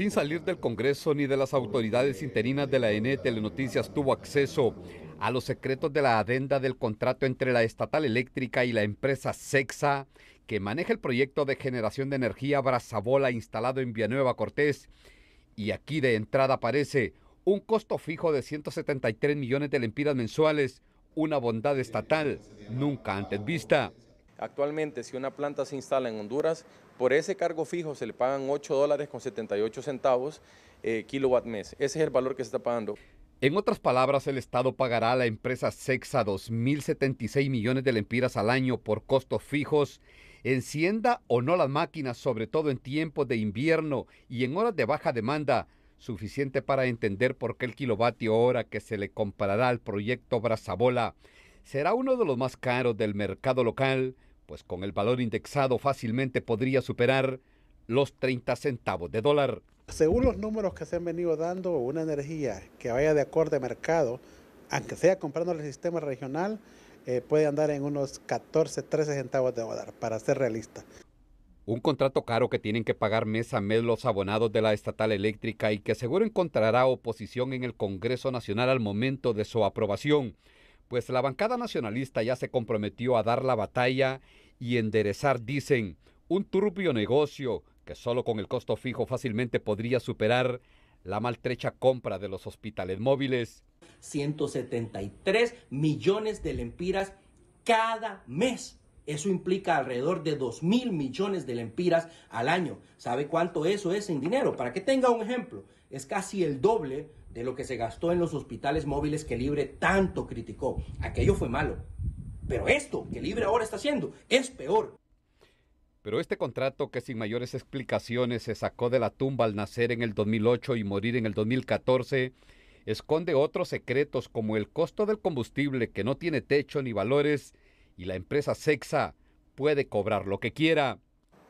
Sin salir del Congreso ni de las autoridades interinas de la ENE, Telenoticias tuvo acceso a los secretos de la adenda del contrato entre la estatal eléctrica y la empresa Sexa, que maneja el proyecto de generación de energía Brazabola instalado en Villanueva Cortés. Y aquí de entrada aparece un costo fijo de 173 millones de lempiras mensuales, una bondad estatal nunca antes vista. Actualmente, si una planta se instala en Honduras, por ese cargo fijo se le pagan 8 dólares con 78 centavos eh, kilowatt mes. Ese es el valor que se está pagando. En otras palabras, el Estado pagará a la empresa Sexa 2.076 millones de lempiras al año por costos fijos. Encienda o no las máquinas, sobre todo en tiempos de invierno y en horas de baja demanda, suficiente para entender por qué el kilovatio hora que se le comprará al proyecto Brazabola será uno de los más caros del mercado local pues con el valor indexado fácilmente podría superar los 30 centavos de dólar. Según los números que se han venido dando, una energía que vaya de acorde al mercado, aunque sea comprando el sistema regional, eh, puede andar en unos 14, 13 centavos de dólar, para ser realista. Un contrato caro que tienen que pagar mes a mes los abonados de la estatal eléctrica y que seguro encontrará oposición en el Congreso Nacional al momento de su aprobación, pues la bancada nacionalista ya se comprometió a dar la batalla y enderezar, dicen, un turbio negocio que solo con el costo fijo fácilmente podría superar la maltrecha compra de los hospitales móviles. 173 millones de lempiras cada mes. Eso implica alrededor de 2 mil millones de lempiras al año. ¿Sabe cuánto eso es en dinero? Para que tenga un ejemplo, es casi el doble de lo que se gastó en los hospitales móviles que Libre tanto criticó. Aquello fue malo, pero esto que Libre ahora está haciendo es peor. Pero este contrato que sin mayores explicaciones se sacó de la tumba al nacer en el 2008 y morir en el 2014, esconde otros secretos como el costo del combustible que no tiene techo ni valores y la empresa Sexa puede cobrar lo que quiera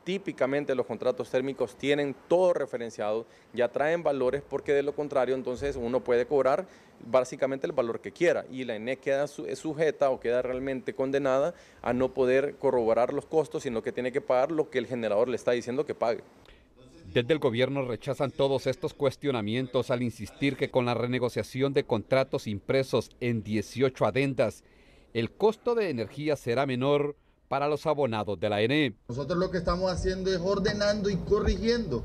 típicamente los contratos térmicos tienen todo referenciado, ya traen valores porque de lo contrario entonces uno puede cobrar básicamente el valor que quiera y la ENE queda sujeta o queda realmente condenada a no poder corroborar los costos, sino que tiene que pagar lo que el generador le está diciendo que pague. Desde el gobierno rechazan todos estos cuestionamientos al insistir que con la renegociación de contratos impresos en 18 adendas, el costo de energía será menor para los abonados de la ENE. Nosotros lo que estamos haciendo es ordenando y corrigiendo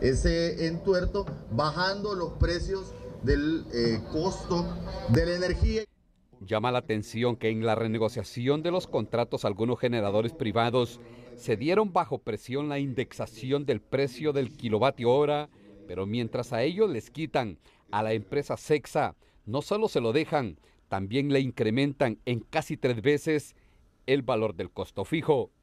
ese entuerto, bajando los precios del eh, costo de la energía. Llama la atención que en la renegociación de los contratos algunos generadores privados se dieron bajo presión la indexación del precio del kilovatio hora, pero mientras a ellos les quitan a la empresa Sexa, no solo se lo dejan, también le incrementan en casi tres veces el valor del costo fijo.